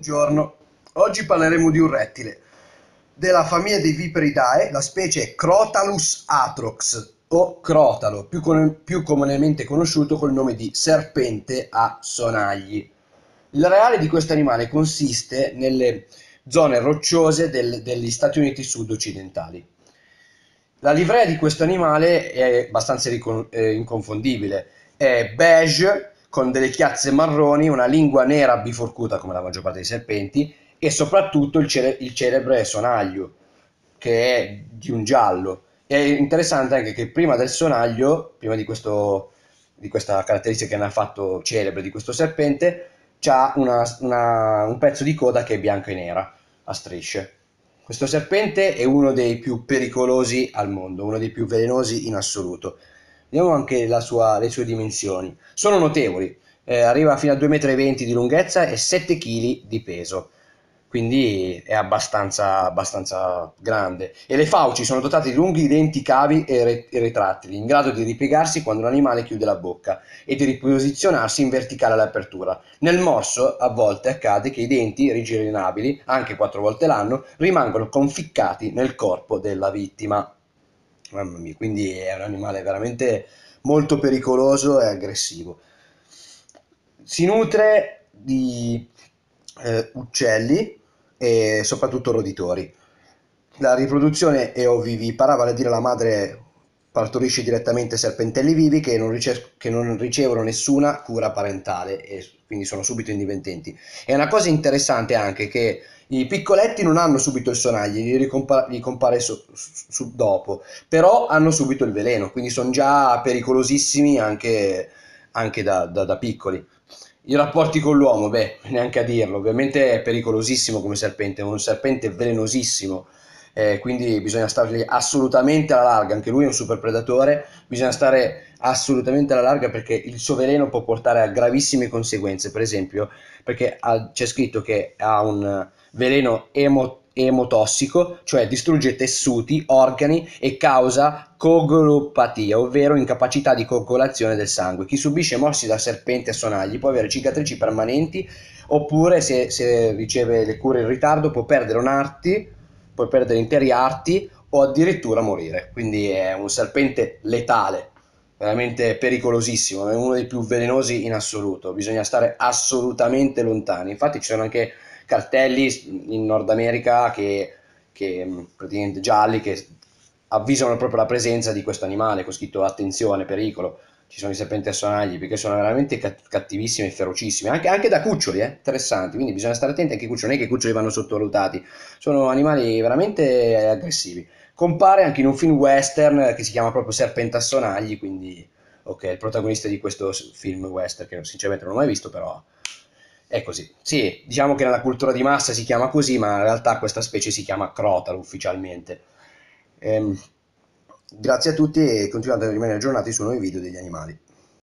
Buongiorno, oggi parleremo di un rettile della famiglia dei Viperidae, la specie Crotalus atrox o crotalo, più, con più comunemente conosciuto col nome di serpente a sonagli. Il reale di questo animale consiste nelle zone rocciose del degli Stati Uniti sud-occidentali. La livrea di questo animale è abbastanza eh, inconfondibile, è beige con delle chiazze marroni, una lingua nera biforcuta come la maggior parte dei serpenti e soprattutto il, cere- il celebre sonaglio che è di un giallo. È interessante anche che prima del sonaglio, prima di, questo, di questa caratteristica che ne ha fatto celebre di questo serpente, c'ha una, una, un pezzo di coda che è bianco e nera a strisce. Questo serpente è uno dei più pericolosi al mondo, uno dei più velenosi in assoluto. Vediamo anche sua, le sue dimensioni. Sono notevoli, eh, arriva fino a 2,20 m di lunghezza e 7 kg di peso. Quindi è abbastanza, abbastanza, grande. E le fauci sono dotate di lunghi denti cavi e, re- e retrattili, in grado di ripiegarsi quando l'animale chiude la bocca e di riposizionarsi in verticale all'apertura. Nel morso a volte accade che i denti rigirinabili, anche quattro volte l'anno, rimangono conficcati nel corpo della vittima. Mamma mia, quindi è un animale veramente molto pericoloso e aggressivo. Si nutre di eh, uccelli e soprattutto roditori. La riproduzione è ovvivipara, vale a dire la madre partorisce direttamente serpentelli vivi che non, rice- che non ricevono nessuna cura parentale e quindi sono subito indipendenti. È una cosa interessante anche che i piccoletti non hanno subito il sonaglio, gli, ricompa- gli compare so- so- dopo, però hanno subito il veleno, quindi sono già pericolosissimi anche, anche da, da, da piccoli. I rapporti con l'uomo, beh, neanche a dirlo, ovviamente è pericolosissimo come serpente, è un serpente velenosissimo eh, quindi bisogna stare assolutamente alla larga, anche lui è un super predatore, bisogna stare assolutamente alla larga perché il suo veleno può portare a gravissime conseguenze, per esempio perché ha, ah, c'è scritto che ha un veleno emo, emotossico, cioè distrugge tessuti, organi e causa coagulopatia, ovvero incapacità di coagulazione del sangue. Chi subisce morsi da serpente a sonagli può avere cicatrici permanenti oppure se, se riceve le cure in ritardo può perdere un arti puoi perdere interi arti o addirittura morire. Quindi è un serpente letale, veramente pericolosissimo, è uno dei più velenosi in assoluto, bisogna stare assolutamente lontani. Infatti ci sono anche cartelli in Nord America che, che mm, praticamente gialli che avvisano proprio la presenza di questo animale, con scritto attenzione, pericolo ci sono i serpenti a sonagli perché sono veramente cattivissimi e ferocissimi, anche, anche da cuccioli, eh? interessanti, quindi bisogna stare attenti anche ai cuccioli, non è che i cuccioli vanno sottovalutati, sono animali veramente aggressivi. Compare anche in un film western che si chiama proprio Serpente a sonagli, quindi ok, il protagonista di questo film western che sinceramente non ho mai visto, però è così. Sì, diciamo che nella cultura di massa si chiama così, ma in realtà questa specie si chiama crotalo ufficialmente. Ehm, Grazie a tutti e continuate a rimanere aggiornati sui nuovi video degli animali.